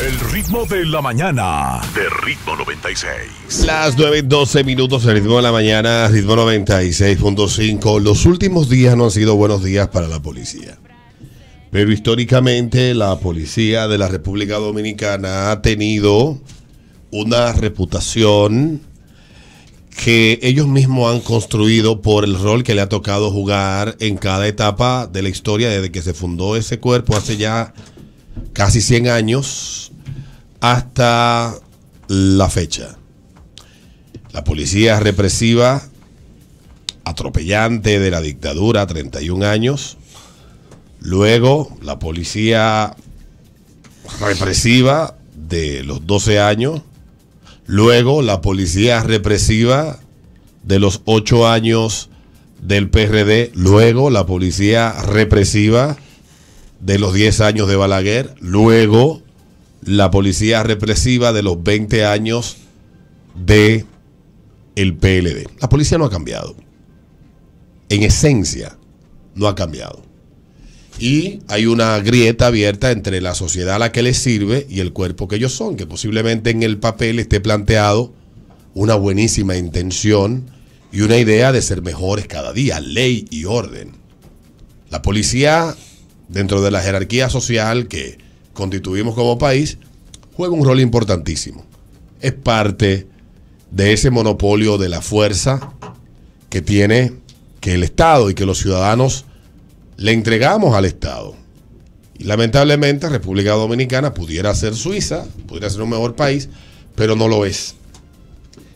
El ritmo de la mañana. De ritmo 96. Las 9 y 12 minutos, el ritmo de la mañana, ritmo 96.5. Los últimos días no han sido buenos días para la policía. Pero históricamente la policía de la República Dominicana ha tenido una reputación que ellos mismos han construido por el rol que le ha tocado jugar en cada etapa de la historia desde que se fundó ese cuerpo hace ya casi 100 años hasta la fecha. La policía represiva, atropellante de la dictadura, 31 años. Luego, la policía represiva de los 12 años. Luego, la policía represiva de los 8 años del PRD. Luego, la policía represiva de los 10 años de Balaguer, luego la policía represiva de los 20 años de el PLD. La policía no ha cambiado. En esencia, no ha cambiado. Y hay una grieta abierta entre la sociedad a la que les sirve y el cuerpo que ellos son, que posiblemente en el papel esté planteado una buenísima intención y una idea de ser mejores cada día, ley y orden. La policía dentro de la jerarquía social que constituimos como país, juega un rol importantísimo. Es parte de ese monopolio de la fuerza que tiene que el Estado y que los ciudadanos le entregamos al Estado. Y lamentablemente República Dominicana pudiera ser Suiza, pudiera ser un mejor país, pero no lo es.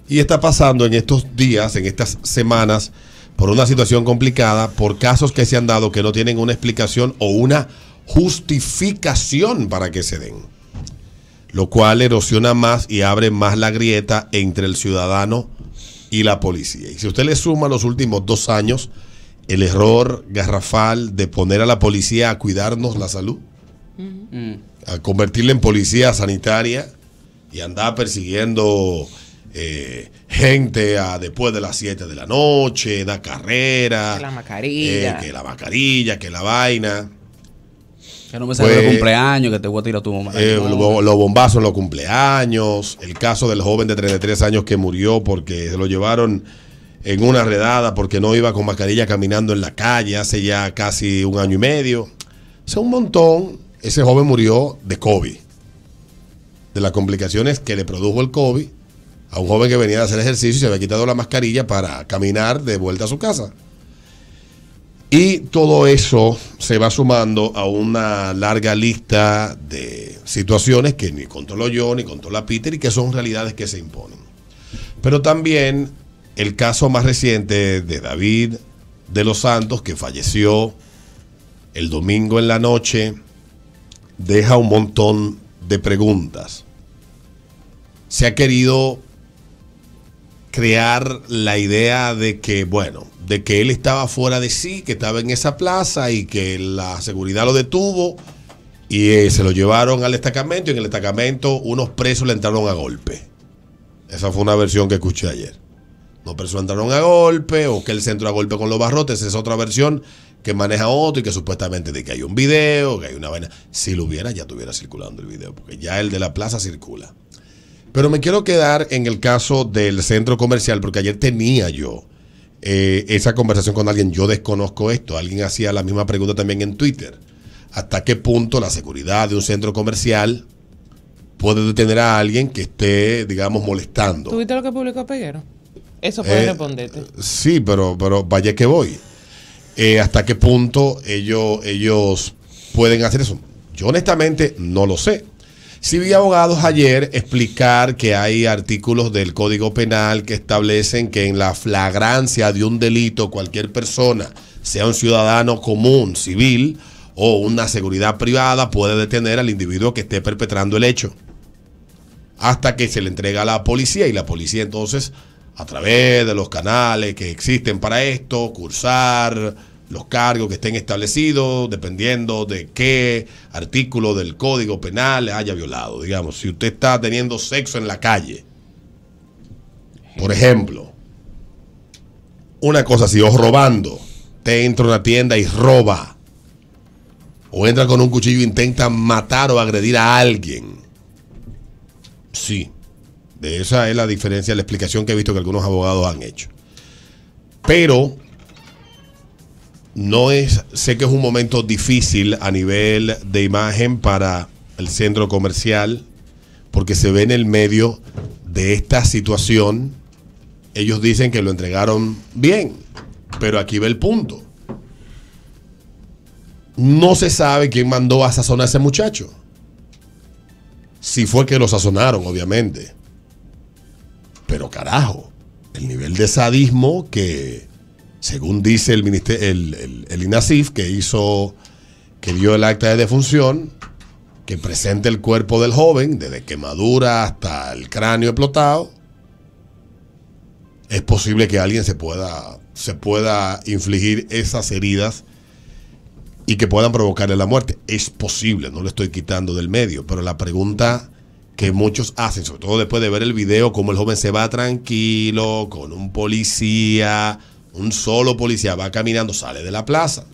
Y está pasando en estos días, en estas semanas, por una situación complicada, por casos que se han dado que no tienen una explicación o una justificación para que se den, lo cual erosiona más y abre más la grieta entre el ciudadano y la policía. Y si usted le suma los últimos dos años, el error garrafal de poner a la policía a cuidarnos la salud, a convertirla en policía sanitaria y andar persiguiendo eh, gente a después de las 7 de la noche, da carrera. Que la mascarilla. Eh, que la que la vaina. Que no me sale el pues, cumpleaños, que te voy a tirar tu bomba eh, los bombazos en los cumpleaños. El caso del joven de 33 años que murió porque se lo llevaron en una redada porque no iba con mascarilla caminando en la calle hace ya casi un año y medio. O sea, un montón. Ese joven murió de COVID. De las complicaciones que le produjo el COVID a un joven que venía de hacer ejercicio y se había quitado la mascarilla para caminar de vuelta a su casa. Y todo eso se va sumando a una larga lista de situaciones que ni controlo yo, ni controla Peter y que son realidades que se imponen. Pero también el caso más reciente de David de los Santos, que falleció el domingo en la noche, deja un montón de preguntas. Se ha querido crear la idea de que, bueno, de que él estaba fuera de sí, que estaba en esa plaza y que la seguridad lo detuvo y eh, se lo llevaron al destacamento y en el destacamento unos presos le entraron a golpe. Esa fue una versión que escuché ayer. no presos entraron a golpe o que él se entró a golpe con los barrotes, esa es otra versión que maneja otro y que supuestamente de que hay un video, que hay una vaina. Si lo hubiera, ya estuviera circulando el video, porque ya el de la plaza circula. Pero me quiero quedar en el caso del centro comercial, porque ayer tenía yo eh, esa conversación con alguien, yo desconozco esto, alguien hacía la misma pregunta también en Twitter. ¿Hasta qué punto la seguridad de un centro comercial puede detener a alguien que esté, digamos, molestando? ¿Tuviste lo que publicó Peguero? Eso puede eh, responderte. Sí, pero, pero vaya que voy. Eh, ¿Hasta qué punto ellos, ellos pueden hacer eso? Yo honestamente no lo sé. Sí vi abogados ayer explicar que hay artículos del Código Penal que establecen que en la flagrancia de un delito cualquier persona, sea un ciudadano común, civil o una seguridad privada, puede detener al individuo que esté perpetrando el hecho. Hasta que se le entrega a la policía y la policía entonces, a través de los canales que existen para esto, cursar, los cargos que estén establecidos, dependiendo de qué artículo del Código Penal haya violado. Digamos, si usted está teniendo sexo en la calle, por ejemplo, una cosa si o robando, te entra a una tienda y roba, o entra con un cuchillo e intenta matar o agredir a alguien. Sí, de esa es la diferencia, la explicación que he visto que algunos abogados han hecho. Pero no es, sé que es un momento difícil a nivel de imagen para el centro comercial, porque se ve en el medio de esta situación. Ellos dicen que lo entregaron bien, pero aquí ve el punto. No se sabe quién mandó a sazonar a ese muchacho. Si fue que lo sazonaron, obviamente. Pero carajo, el nivel de sadismo que según dice el, el, INASIF, que hizo, que dio el acta de defunción, que presenta el cuerpo del joven, desde quemadura hasta el cráneo explotado, es posible que alguien se pueda, se pueda infligir esas heridas y que puedan provocarle la muerte. Es posible, no lo estoy quitando del medio, pero la pregunta que muchos hacen, sobre todo después de ver el video, cómo el joven se va tranquilo, con un policía, un solo policía va caminando, sale de la plaza.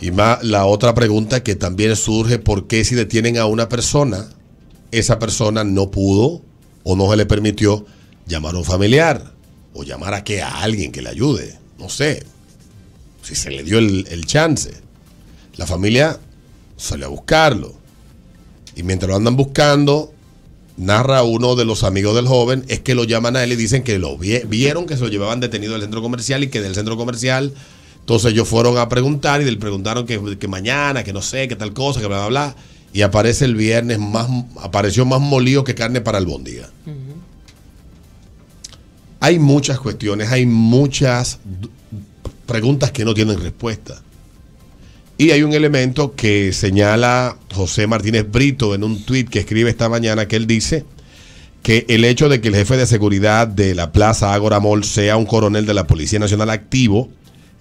Y más la otra pregunta que también surge, ¿por qué si detienen a una persona, esa persona no pudo o no se le permitió llamar a un familiar o llamar a que a alguien que le ayude? No sé, si se le dio el, el chance. La familia salió a buscarlo. Y mientras lo andan buscando, narra uno de los amigos del joven, es que lo llaman a él y dicen que lo vieron que se lo llevaban detenido del centro comercial y que del centro comercial. Entonces ellos fueron a preguntar y le preguntaron que, mañana, que no sé, que tal cosa, que bla, bla, bla. Y aparece el viernes, más, apareció más molido que carne para el bondía Hay muchas cuestiones, hay muchas preguntas que no tienen respuesta. Y hay un elemento que señala José Martínez Brito en un tuit que escribe esta mañana que él dice que el hecho de que el jefe de seguridad de la Plaza Ágora Mall sea un coronel de la Policía Nacional activo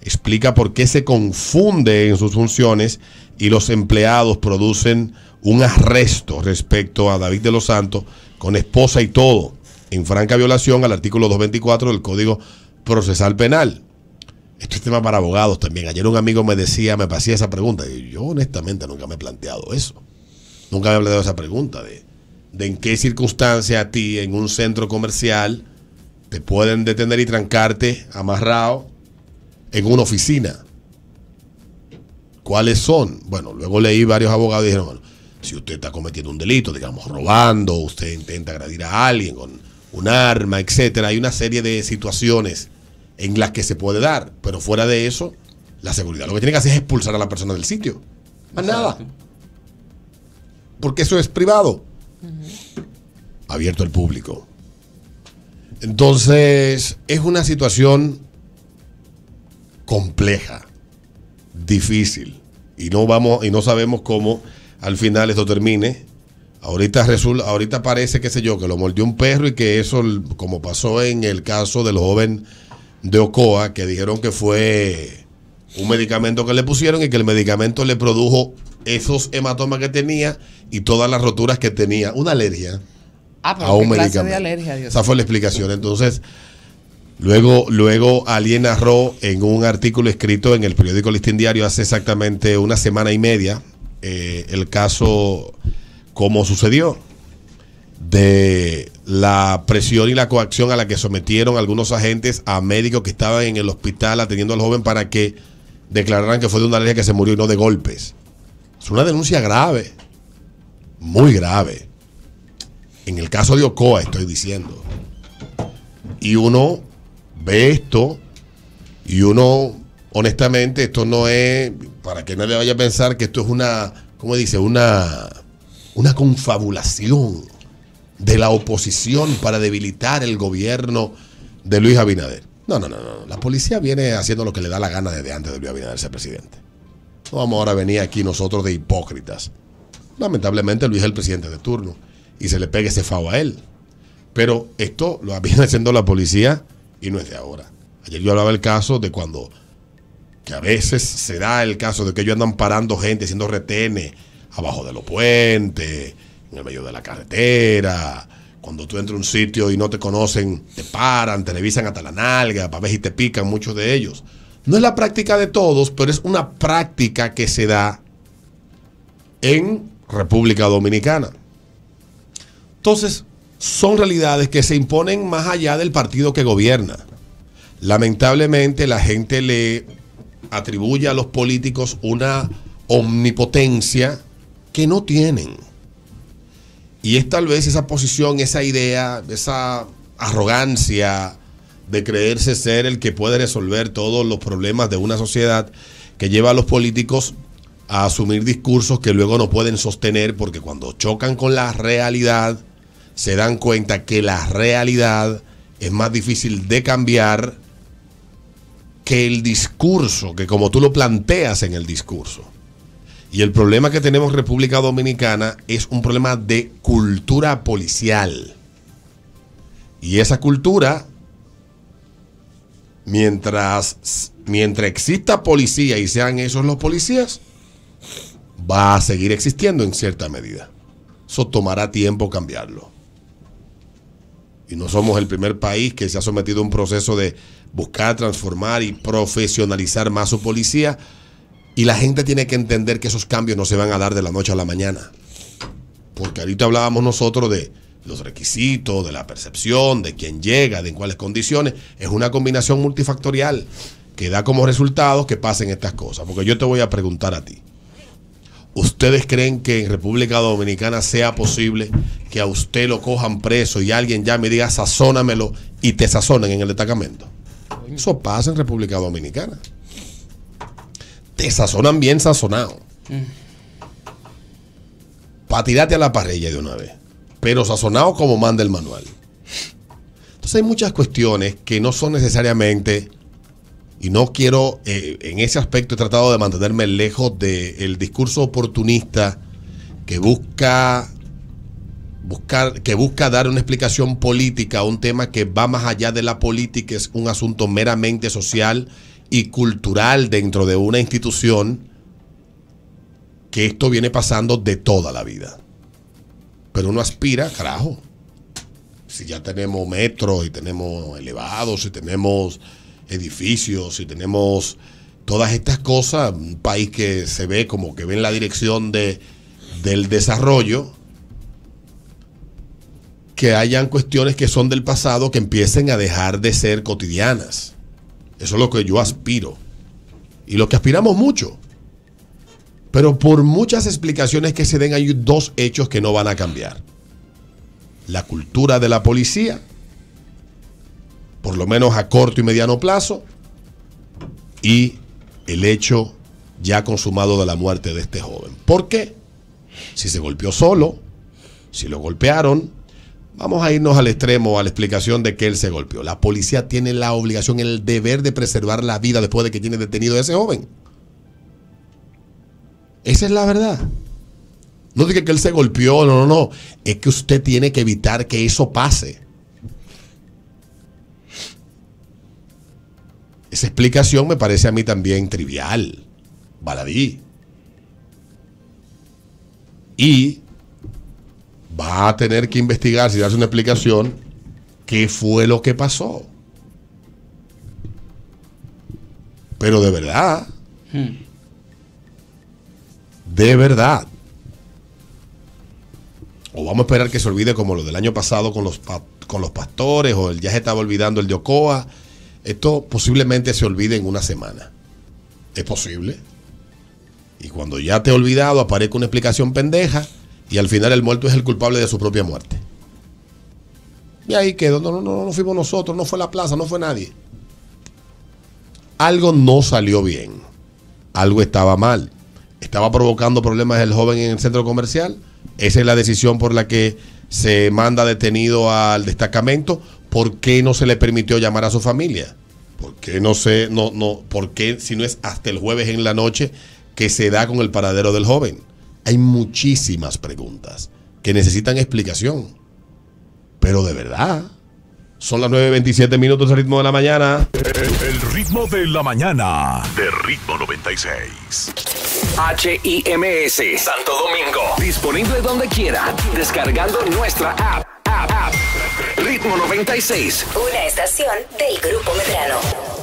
explica por qué se confunde en sus funciones y los empleados producen un arresto respecto a David de los Santos con esposa y todo, en franca violación al artículo 224 del Código Procesal Penal. Esto es tema para abogados también. Ayer un amigo me decía, me hacía esa pregunta. Y yo honestamente nunca me he planteado eso. Nunca me he planteado esa pregunta de, en qué circunstancia a ti en un centro comercial te pueden detener y trancarte amarrado en una oficina. ¿Cuáles son? Bueno, luego leí varios abogados y dijeron, bueno, si usted está cometiendo un delito, digamos robando, usted intenta agredir a alguien con un arma, etcétera, hay una serie de situaciones en las que se puede dar, pero fuera de eso, la seguridad lo que tiene que hacer es expulsar a la persona del sitio. Más nada. Porque eso es privado. Abierto al público. Entonces, es una situación compleja, difícil. Y no vamos, y no sabemos cómo al final esto termine. Ahorita resulta, ahorita parece, qué sé yo, que lo mordió un perro y que eso, como pasó en el caso del joven de Ocoa que dijeron que fue un medicamento que le pusieron y que el medicamento le produjo esos hematomas que tenía y todas las roturas que tenía. Una alergia ah, a un medicamento. Esa fue la explicación. Entonces, luego, luego narró en un artículo escrito en el periódico Listín Diario hace exactamente una semana y media eh, el caso como sucedió de, la presión y la coacción a la que sometieron algunos agentes a médicos que estaban en el hospital atendiendo al joven para que declararan que fue de una alergia que se murió y no de golpes. Es una denuncia grave, muy grave. En el caso de Ocoa estoy diciendo. Y uno ve esto y uno, honestamente, esto no es, para que nadie vaya a pensar que esto es una, ¿cómo dice? Una, una confabulación de la oposición para debilitar el gobierno de Luis Abinader. No, no, no, no. La policía viene haciendo lo que le da la gana desde antes de Luis Abinader ser presidente. No vamos ahora a venir aquí nosotros de hipócritas. Lamentablemente Luis es el presidente de turno y se le pega ese fao a él. Pero esto lo viene haciendo la policía y no es de ahora. Ayer yo hablaba el caso de cuando, que a veces se da el caso de que ellos andan parando gente, haciendo retenes abajo de los puentes, en el medio de la carretera. Cuando tú entras a un sitio y no te conocen, te paran, te revisan hasta la nalga, para ver te pican muchos de ellos. No es la práctica de todos, pero es una práctica que se da en República Dominicana. Entonces, son realidades que se imponen más allá del partido que gobierna. Lamentablemente, la gente le atribuye a los políticos una omnipotencia que no tienen. Y es tal vez esa posición, esa idea, esa arrogancia de creerse ser el que puede resolver todos los problemas de una sociedad que lleva a los políticos a asumir discursos que luego no pueden sostener porque cuando chocan con la realidad se dan cuenta que la realidad es más difícil de cambiar que el discurso, que como tú lo planteas en el discurso. Y el problema que tenemos en República Dominicana es un problema de cultura policial. Y esa cultura, mientras, mientras exista policía y sean esos los policías, va a seguir existiendo en cierta medida. Eso tomará tiempo cambiarlo. Y no somos el primer país que se ha sometido a un proceso de buscar transformar y profesionalizar más su policía y la gente tiene que entender que esos cambios no se van a dar de la noche a la mañana. Porque ahorita hablábamos nosotros de los requisitos, de la percepción, de quién llega, de en cuáles condiciones. Es una combinación multifactorial que da como resultado que pasen estas cosas. Porque yo te voy a preguntar a ti. ¿Ustedes creen que en República Dominicana sea posible que a usted lo cojan preso y alguien ya me diga sazónamelo y te sazonen en el destacamento? Eso pasa en República Dominicana te sazonan bien sazonado. Para tirarte a la parrilla de una vez. Pero sazonado como manda el manual. Entonces hay muchas cuestiones que no son necesariamente. Y no quiero, eh, en ese aspecto he tratado de mantenerme lejos del discurso oportunista que busca buscar, que busca dar una explicación política a un tema que va más allá de la política, es un asunto meramente social y cultural dentro de una institución que esto viene pasando de toda la vida. Pero uno aspira, carajo, si ya tenemos metros y tenemos elevados y tenemos edificios y tenemos todas estas cosas, un país que se ve como que ve en la dirección de, del desarrollo, que hayan cuestiones que son del pasado que empiecen a dejar de ser cotidianas. Eso es lo que yo aspiro. Y lo que aspiramos mucho. Pero por muchas explicaciones que se den, hay dos hechos que no van a cambiar. La cultura de la policía, por lo menos a corto y mediano plazo, y el hecho ya consumado de la muerte de este joven. ¿Por qué? Si se golpeó solo, si lo golpearon, Vamos a irnos al extremo, a la explicación de que él se golpeó. La policía tiene la obligación, el deber de preservar la vida después de que tiene detenido a ese joven. Esa es la verdad. No diga que él se golpeó, no, no, no. Es que usted tiene que evitar que eso pase. Esa explicación me parece a mí también trivial, baladí. Y va a tener que investigar si darse una explicación qué fue lo que pasó. Pero de verdad. Hmm. De verdad. O vamos a esperar que se olvide como lo del año pasado con los, con los pastores o ya se estaba olvidando el de Ocoa. Esto posiblemente se olvide en una semana. Es posible. Y cuando ya te he olvidado aparezca una explicación pendeja y al final el muerto es el culpable de su propia muerte. Y ahí quedó, no, no, no, no fuimos nosotros, no fue la plaza, no fue nadie. Algo no salió bien, algo estaba mal, estaba provocando problemas el joven en el centro comercial, esa es la decisión por la que se manda detenido al destacamento, ¿por qué no se le permitió llamar a su familia? ¿Por qué no sé, no, no, por qué si no es hasta el jueves en la noche que se da con el paradero del joven? Hay muchísimas preguntas que necesitan explicación. Pero de verdad. Son las 9.27 minutos del ritmo de la mañana. El, ritmo de la mañana. De ritmo 96. HIMS Santo Domingo. Disponible donde quiera. Descargando nuestra app. app. Ritmo 96. Una estación del Grupo Medrano.